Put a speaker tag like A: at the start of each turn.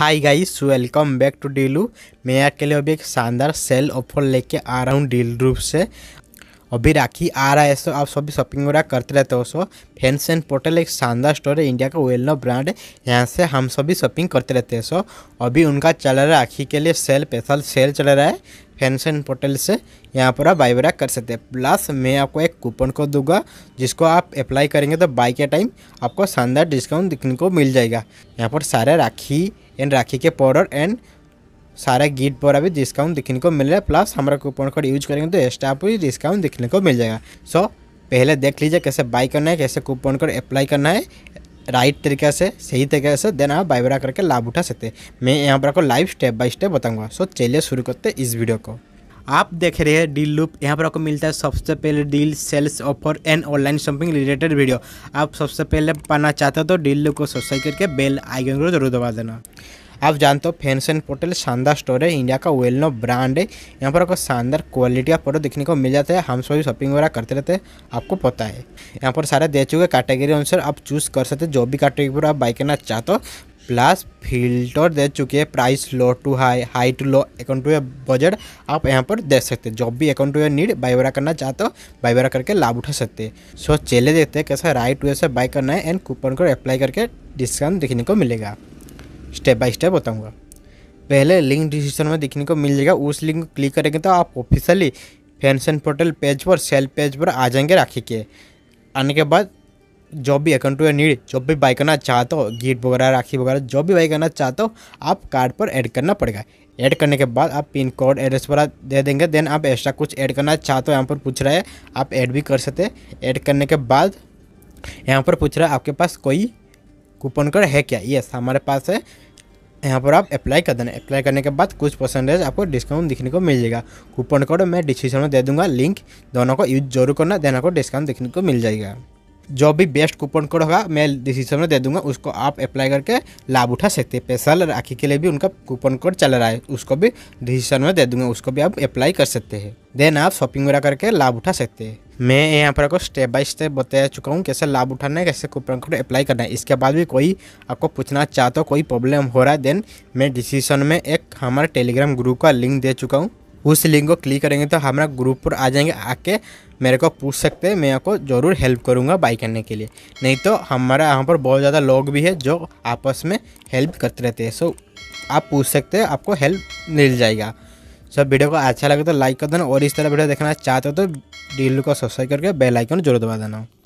A: hi guys welcome back to डीलू मैं आपके अभी एक शानदार सेल ऑफर लेके आ रहा हूँ डील रूप से अभी राखी आ रहा है सो आप सभी शॉपिंग वगैरह करते रहते हो सो फैंस एंड पोर्टल एक शानदार स्टोर है इंडिया का वेल नो ब्रांड है यहाँ से हम सभी शॉपिंग करते रहते हैं सो अभी उनका चल रहा है राखी के लिए सेल स्पेशल सेल चल रहा है फैंस एंड पोर्टल से यहाँ पर आप बाई वगैरह कर सकते हैं प्लस मैं आपको एक कूपन को दूंगा जिसको आप अप्लाई करेंगे तो बाई के टाइम आपको शानदार डिस्काउंट देखने को मिल जाएगा यहाँ पर सारे राखी एंड राखी के पाउडर एंड सारे गिट पर भी डिस्काउंट देखने को मिल रहा है प्लस हमारा कूपन कोड यूज करेंगे तो एक्स्ट्रा आपको डिस्काउंट देखने को मिल जाएगा सो पहले देख लीजिए कैसे बाई करना है कैसे कूपन कोड अप्लाई करना है राइट तरीके से सही तरीके से देन आप बाइबरा करके लाभ उठा सकते हैं मैं यहाँ पर आपको लाइव स्टेप बाय स्टेप बताऊंगा सो चलिए शुरू करते इस वीडियो को आप देख रहे हैं डील लूप यहाँ पर आपको मिलता है सबसे पहले deal sales offer and online shopping related video आप सबसे पहले पाना चाहते हो तो डील लूप को सब्सक्राइब करके बेल आइकन को जरूर दबा देना आप जानते हो फैंसन पोर्टल शानदार स्टोर है इंडिया का वेल नो ब्रांड है यहाँ पर आपको शानदार क्वालिटी का प्रोडक्ट देखने को मिल जाता है हम सभी शॉपिंग वगैरह करते रहते हैं आपको पता है यहाँ पर सारे दे चुके कैटेगरी अनुसार आप चूज़ कर सकते जो भी कैटेगरी पर आप बाइक करना चाहते हो प्लस फिल्टर दे चुके हैं price low to high high to low अकाउंट टू बजट आप यहाँ पर दे सकते हैं जॉब भी अकाउंट टू नीड बाई वगैरह करना चाहते हो बाई वगैरह करके लाभ उठा सकते हैं सो चले देखते हैं कैसा राइट वे से बाई करना है एंड कूपन को अप्लाई करके डिस्काउंट देखने को मिलेगा स्टेप बाय स्टेप बताऊंगा पहले लिंक डिस्क्रिप्शन में देखने को मिल जाएगा उस लिंक को क्लिक करेंगे तो आप ऑफिशियली फैंसन पोर्टल पेज पर सेल पेज पर आ जाएंगे राखी के आने के बाद जो भी अकाउंट या नीड जो भी बाई करना चाहते हो गिट वगैरह राखी वगैरह जो भी बाई करना चाहते हो आप कार्ड पर ऐड करना पड़ेगा ऐड करने के बाद आप पिन कोड एड्रेस वगैरह दे देंगे देन आप एक्स्ट्रा कुछ ऐड करना चाहते हो यहाँ पर पूछ रहा है आप ऐड भी कर सकते ऐड करने के बाद यहाँ पर पूछ रहा है आपके पास कोई कूपन कोड है क्या यस हमारे पास है यहाँ पर आप अप्लाई कर देना अप्लाई करने के बाद कुछ परसेंटेज आपको डिस्काउंट दिखने को मिल जाएगा कूपन कोड मैं डिस्क्रिप्शन में दे दूंगा लिंक दोनों को यूज जरूर करना देन आपको डिस्काउंट देखने को मिल जाएगा जो भी बेस्ट कूपन कोड होगा मैं डिस्क्रिप्शन में दे दूंगा उसको आप अप्लाई करके लाभ उठा सकते हैं पेशल राखी के लिए भी उनका कूपन कोड चल रहा है उसको भी डिसीजन में दे दूंगा उसको भी आप अप्लाई कर सकते हैं देन आप शॉपिंग वगैरह करके लाभ उठा सकते हैं मैं यहाँ पर आपको स्टेप बाय स्टेप बता चुका हूँ कैसे लाभ उठाना है कैसे कूपन कोड अप्लाई करना है इसके बाद भी कोई आपको पूछना चाहता हो कोई प्रॉब्लम हो रहा है देन मैं डिसीजन में एक हमारे टेलीग्राम ग्रुप का लिंक दे चुका हूँ उस लिंक को क्लिक करेंगे तो हमारा ग्रुप पर आ जाएंगे आके मेरे को पूछ सकते हैं मैं आपको ज़रूर हेल्प करूँगा बाई करने के लिए नहीं तो हमारा यहाँ पर बहुत ज़्यादा लोग भी है जो आपस में हेल्प करते रहते हैं सो आप पूछ सकते हैं आपको हेल्प मिल जाएगा सो वीडियो को अच्छा लगे तो लाइक कर देना और इस तरह वीडियो देखना चाहते हो तो डील को सब्सक्राइब करके बेलाइकन जरूर दबा देना